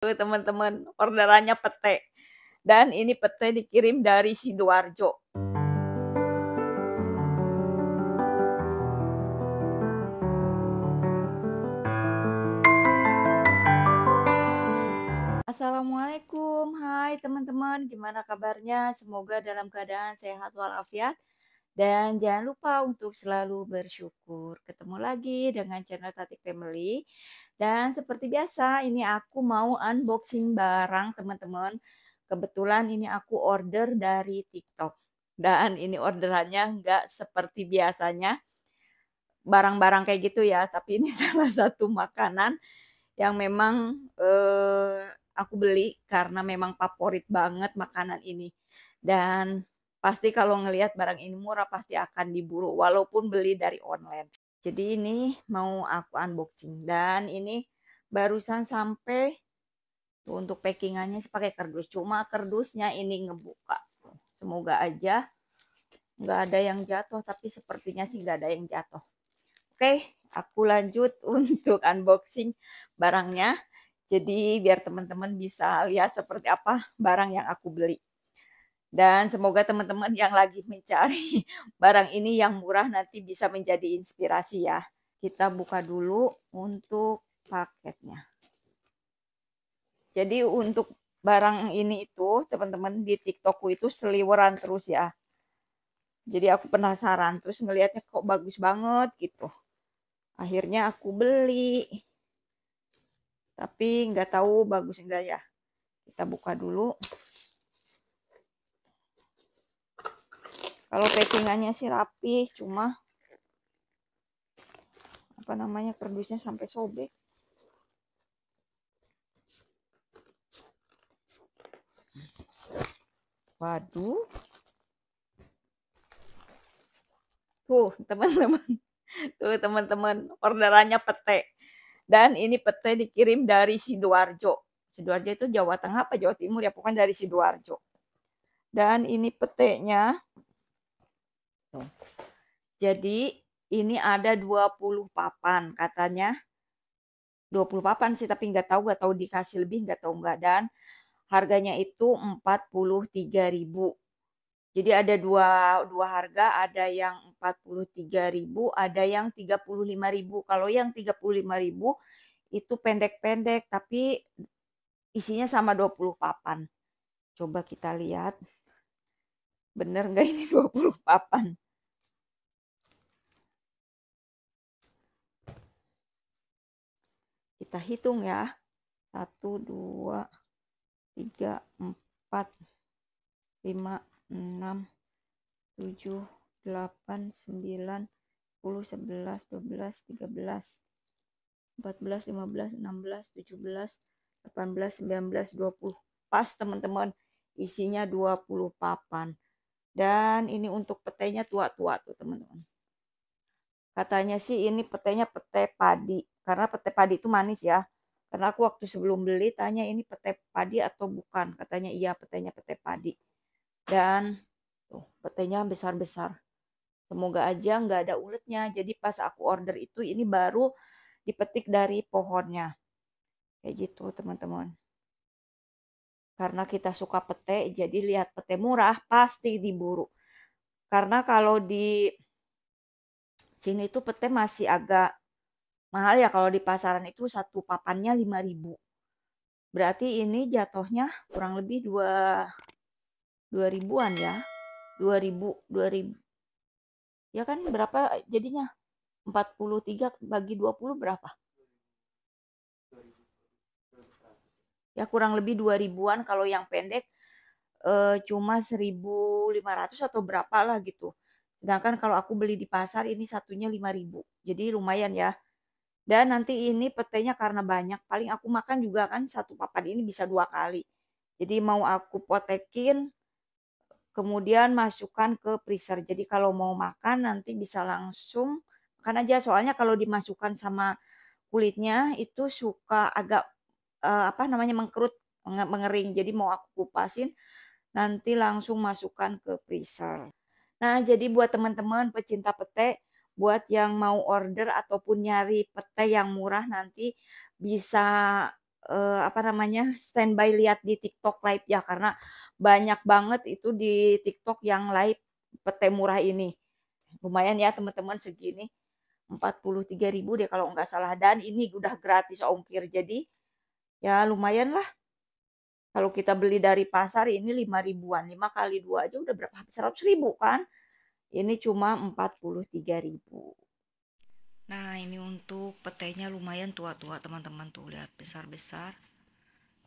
Tuh teman-teman, orderannya pete. Dan ini pete dikirim dari Sidoarjo. Assalamualaikum, hai teman-teman, gimana kabarnya? Semoga dalam keadaan sehat walafiat dan jangan lupa untuk selalu bersyukur. Ketemu lagi dengan channel Tati Family. Dan seperti biasa, ini aku mau unboxing barang teman-teman. Kebetulan ini aku order dari TikTok. Dan ini orderannya nggak seperti biasanya. Barang-barang kayak gitu ya. Tapi ini salah satu makanan yang memang eh, aku beli karena memang favorit banget makanan ini. Dan pasti kalau ngelihat barang ini murah pasti akan diburu walaupun beli dari online. Jadi ini mau aku unboxing dan ini barusan sampai tuh untuk packingannya pakai kardus. Cuma kardusnya ini ngebuka. Semoga aja nggak ada yang jatuh tapi sepertinya sih nggak ada yang jatuh. Oke, aku lanjut untuk unboxing barangnya. Jadi biar teman-teman bisa lihat seperti apa barang yang aku beli. Dan semoga teman-teman yang lagi mencari barang ini yang murah nanti bisa menjadi inspirasi ya. Kita buka dulu untuk paketnya. Jadi untuk barang ini itu teman-teman di TikTokku itu seliweran terus ya. Jadi aku penasaran terus ngelihatnya kok bagus banget gitu. Akhirnya aku beli. Tapi nggak tahu bagus enggak ya. Kita buka dulu. kalau packingannya sih rapi cuma apa namanya kerdusnya sampai sobek waduh tuh teman-teman tuh teman-teman orderannya pete dan ini pete dikirim dari Sidoarjo Sidoarjo itu Jawa Tengah apa Jawa Timur ya pokoknya dari Sidoarjo dan ini petenya Tuh. Gitu. Jadi ini ada 20 papan katanya. 20 papan sih tapi nggak tahu nggak tahu dikasih lebih nggak tahu nggak dan harganya itu 43.000. Jadi ada dua dua harga, ada yang 43.000, ada yang 35.000. Kalau yang 35.000 itu pendek-pendek tapi isinya sama 20 papan. Coba kita lihat. Bener nggak ini 20 papan? kita hitung ya 1 2 3 4 5 6 7 8 9 10 11 12 13 14 15 16 17 18 19 20 pas teman-teman isinya 20 papan dan ini untuk petainya tua-tua tuh teman-teman katanya sih ini petainya petai padi karena pete padi itu manis ya. Karena aku waktu sebelum beli tanya ini pete padi atau bukan, katanya iya petenya pete padi. Dan tuh petenya besar-besar. Semoga aja nggak ada uletnya. Jadi pas aku order itu ini baru dipetik dari pohonnya. Kayak gitu teman-teman. Karena kita suka pete, jadi lihat pete murah pasti diburu. Karena kalau di sini itu pete masih agak mahal ya kalau di pasaran itu satu papannya 5000 berarti ini jatuhnya kurang lebih 2 2000-an ya 2000 2000 ya kan berapa jadinya 43 bagi 20 berapa ya kurang lebih 2000-an kalau yang pendek e, cuma 1500 atau berapa lah gitu sedangkan kalau aku beli di pasar ini satunya 5000 jadi lumayan ya dan nanti ini petainya karena banyak, paling aku makan juga kan satu papan ini bisa dua kali. Jadi mau aku potekin, kemudian masukkan ke freezer. Jadi kalau mau makan nanti bisa langsung makan aja. Soalnya kalau dimasukkan sama kulitnya itu suka agak eh, apa namanya mengkerut, mengering. Jadi mau aku kupasin nanti langsung masukkan ke freezer. Nah, jadi buat teman-teman pecinta pete, buat yang mau order ataupun nyari pete yang murah nanti bisa eh, apa namanya standby lihat di TikTok live ya karena banyak banget itu di TikTok yang live pete murah ini. Lumayan ya teman-teman segini. 43.000 deh kalau nggak salah dan ini udah gratis ongkir. Jadi ya lumayan lah. Kalau kita beli dari pasar ini 5 ribuan, 5 kali 2 aja udah berapa? 100 ribu kan? Ini cuma 43.000. Nah, ini untuk petainya lumayan tua-tua teman-teman tuh lihat besar-besar.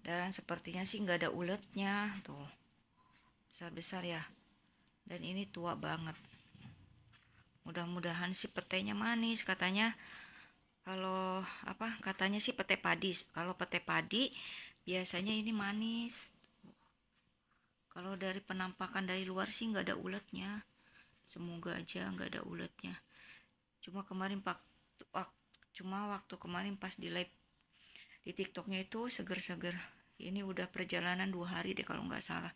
Dan sepertinya sih nggak ada uletnya tuh. Besar-besar ya. Dan ini tua banget. Mudah-mudahan sih petainya manis katanya. Kalau apa katanya sih pete padi. Kalau pete padi biasanya ini manis kalau dari penampakan dari luar sih nggak ada ulatnya semoga aja nggak ada ulatnya cuma kemarin pak wak, cuma waktu kemarin pas di live di tiktoknya itu seger-seger ini udah perjalanan dua hari deh kalau nggak salah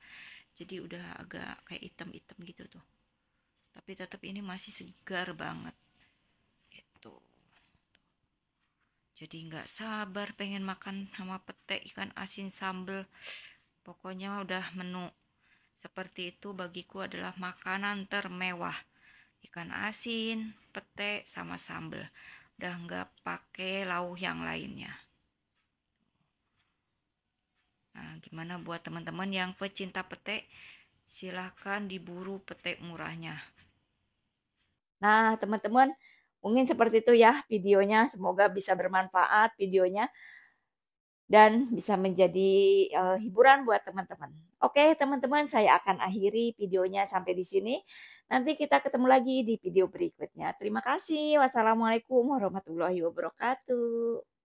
jadi udah agak kayak item-item gitu tuh tapi tetap ini masih segar banget itu. jadi nggak sabar pengen makan sama pete ikan asin sambel pokoknya udah menu seperti itu bagiku adalah makanan termewah. Ikan asin, pete, sama sambal. Udah nggak pakai lauk yang lainnya. Nah, gimana buat teman-teman yang pecinta pete? Silahkan diburu pete murahnya. Nah, teman-teman, mungkin seperti itu ya videonya. Semoga bisa bermanfaat videonya dan bisa menjadi uh, hiburan buat teman-teman. Oke, teman-teman, saya akan akhiri videonya sampai di sini. Nanti kita ketemu lagi di video berikutnya. Terima kasih. Wassalamualaikum warahmatullahi wabarakatuh.